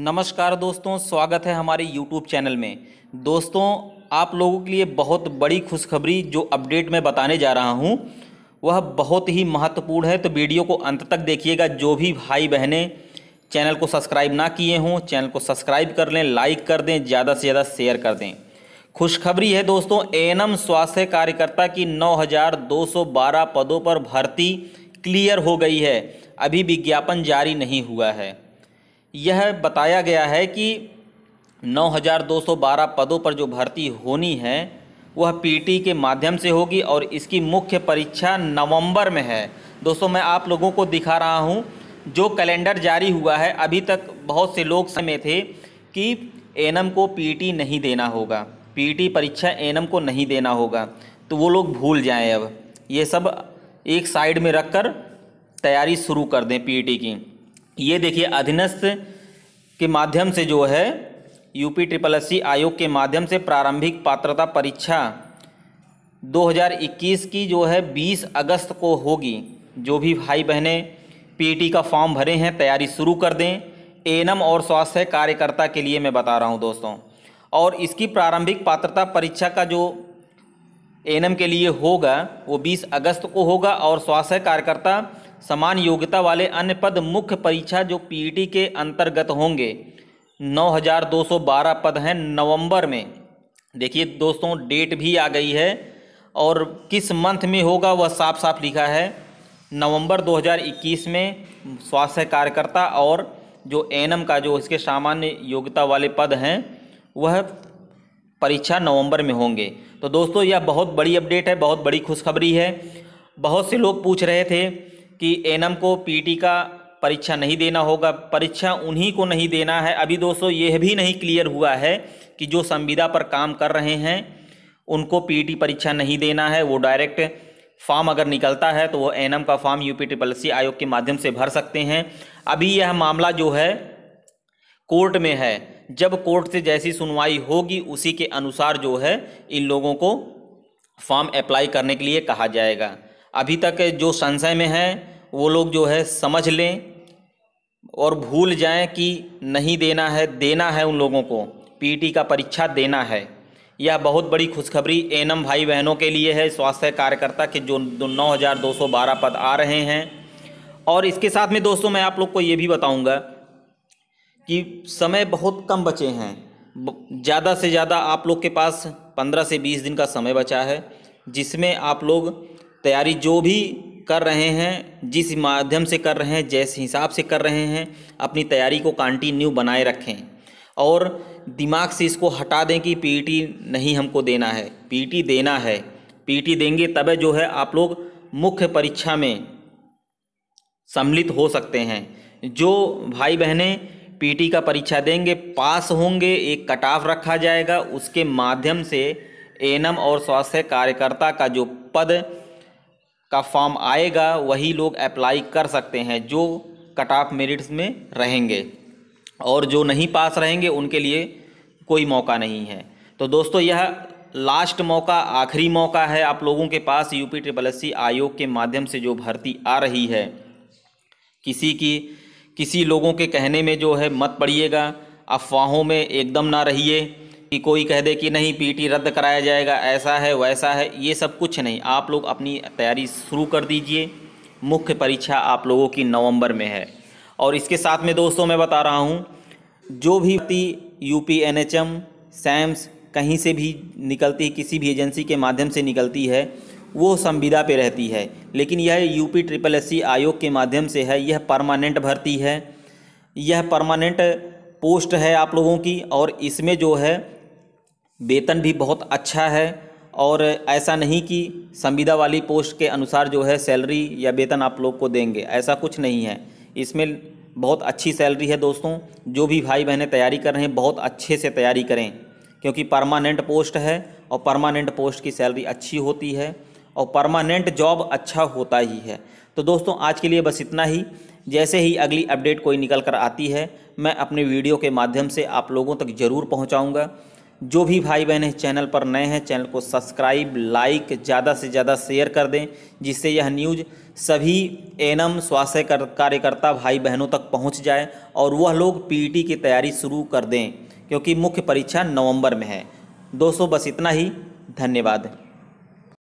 नमस्कार दोस्तों स्वागत है हमारे YouTube चैनल में दोस्तों आप लोगों के लिए बहुत बड़ी खुशखबरी जो अपडेट मैं बताने जा रहा हूं वह बहुत ही महत्वपूर्ण है तो वीडियो को अंत तक देखिएगा जो भी भाई बहनें चैनल को सब्सक्राइब ना किए हों चैनल को सब्सक्राइब कर लें लाइक कर दें ज़्यादा से ज़्यादा शेयर कर दें खुशखबरी है दोस्तों एएनएम स्वास्थ्य कार्यकर्ता की 9212 पदों पर भर्ती क्लियर हो गई है अभी विज्ञापन जारी नहीं हुआ है यह बताया गया है कि 9,212 पदों पर जो भर्ती होनी है वह पीटी के माध्यम से होगी और इसकी मुख्य परीक्षा नवंबर में है दोस्तों मैं आप लोगों को दिखा रहा हूँ जो कैलेंडर जारी हुआ है अभी तक बहुत से लोग समय थे कि एनएम को पीटी नहीं देना होगा पीटी परीक्षा एनएम को नहीं देना होगा तो वो लोग भूल जाएं अब ये सब एक साइड में रख कर तैयारी शुरू कर दें पीटी की ये देखिए अधीनस्थ के माध्यम से जो है यूपी ट्रिपल एस आयोग के माध्यम से प्रारंभिक पात्रता परीक्षा 2021 की जो है 20 अगस्त को होगी जो भी भाई बहनें पीटी e का फॉर्म भरे हैं तैयारी शुरू कर दें एनम और स्वास्थ्य कार्यकर्ता के लिए मैं बता रहा हूं दोस्तों और इसकी प्रारंभिक पात्रता परीक्षा का जो एनम के लिए होगा वो 20 अगस्त को होगा और स्वास्थ्य कार्यकर्ता समान योग्यता वाले अन्य पद मुख्य परीक्षा जो पीईटी के अंतर्गत होंगे 9212 पद हैं नवंबर में देखिए दोस्तों डेट भी आ गई है और किस मंथ में होगा वह साफ साफ लिखा है नवंबर 2021 में स्वास्थ्य कार्यकर्ता और जो एनएम का जो इसके सामान्य योग्यता वाले पद हैं वह परीक्षा नवंबर में होंगे तो दोस्तों यह बहुत बड़ी अपडेट है बहुत बड़ी खुशखबरी है बहुत से लोग पूछ रहे थे कि एनम को पीटी का परीक्षा नहीं देना होगा परीक्षा उन्हीं को नहीं देना है अभी दोस्तों यह भी नहीं क्लियर हुआ है कि जो संविदा पर काम कर रहे हैं उनको पीटी परीक्षा नहीं देना है वो डायरेक्ट फॉर्म अगर निकलता है तो वो एनएम का फॉर्म यू पी सी आयोग के माध्यम से भर सकते हैं अभी यह मामला जो है कोर्ट में है जब कोर्ट से जैसी सुनवाई होगी उसी के अनुसार जो है इन लोगों को फॉर्म अप्लाई करने के लिए कहा जाएगा अभी तक जो संशय में हैं वो लोग जो है समझ लें और भूल जाएं कि नहीं देना है देना है उन लोगों को पीटी का परीक्षा देना है यह बहुत बड़ी खुशखबरी एनम भाई बहनों के लिए है स्वास्थ्य कार्यकर्ता के जो बारह पद आ रहे हैं और इसके साथ में दोस्तों मैं आप लोग को ये भी बताऊंगा कि समय बहुत कम बचे हैं ज़्यादा से ज़्यादा आप लोग के पास पंद्रह से बीस दिन का समय बचा है जिसमें आप लोग तैयारी जो भी कर रहे हैं जिस माध्यम से कर रहे हैं जैसे हिसाब से कर रहे हैं अपनी तैयारी को कंटिन्यू बनाए रखें और दिमाग से इसको हटा दें कि पीटी e नहीं हमको देना है पीटी e देना है पीटी e देंगे तब जो है आप लोग मुख्य परीक्षा में सम्मिलित हो सकते हैं जो भाई बहनें पीटी का परीक्षा देंगे पास होंगे एक कट ऑफ रखा जाएगा उसके माध्यम से एनम और स्वास्थ्य कार्यकर्ता का जो पद का फॉर्म आएगा वही लोग अप्लाई कर सकते हैं जो कट ऑफ मेरिट्स में रहेंगे और जो नहीं पास रहेंगे उनके लिए कोई मौका नहीं है तो दोस्तों यह लास्ट मौका आखिरी मौका है आप लोगों के पास यूपी ट्रिपल एस आयोग के माध्यम से जो भर्ती आ रही है किसी की किसी लोगों के कहने में जो है मत पड़िएगा अफवाहों में एकदम ना रहिए कि कोई कह दे कि नहीं पीटी रद्द कराया जाएगा ऐसा है वैसा है ये सब कुछ नहीं आप लोग अपनी तैयारी शुरू कर दीजिए मुख्य परीक्षा आप लोगों की नवंबर में है और इसके साथ में दोस्तों मैं बता रहा हूँ जो भी व्यक्ति U P N H M सैम्स कहीं से भी निकलती है किसी भी एजेंसी के माध्यम से निकलती है वो संविदा पे रहती है लेकिन यह यूपी ट्रिपल एस आयोग के माध्यम से है यह परमानेंट भर्ती है यह परमानेंट पोस्ट है आप लोगों की और इसमें जो है वेतन भी बहुत अच्छा है और ऐसा नहीं कि संविदा वाली पोस्ट के अनुसार जो है सैलरी या वेतन आप लोग को देंगे ऐसा कुछ नहीं है इसमें बहुत अच्छी सैलरी है दोस्तों जो भी भाई बहनें तैयारी कर रहे हैं बहुत अच्छे से तैयारी करें क्योंकि परमानेंट पोस्ट है और परमानेंट पोस्ट की सैलरी अच्छी होती है और परमानेंट जॉब अच्छा होता ही है तो दोस्तों आज के लिए बस इतना ही जैसे ही अगली अपडेट कोई निकल कर आती है मैं अपने वीडियो के माध्यम से आप लोगों तक ज़रूर पहुँचाऊँगा जो भी भाई बहन इस चैनल पर नए हैं चैनल को सब्सक्राइब लाइक ज़्यादा से ज़्यादा शेयर कर दें जिससे यह न्यूज़ सभी एनम स्वास्थ्य कर, कार्यकर्ता भाई बहनों तक पहुंच जाए और वह लोग पीटी की तैयारी शुरू कर दें क्योंकि मुख्य परीक्षा नवंबर में है दोस्तों बस इतना ही धन्यवाद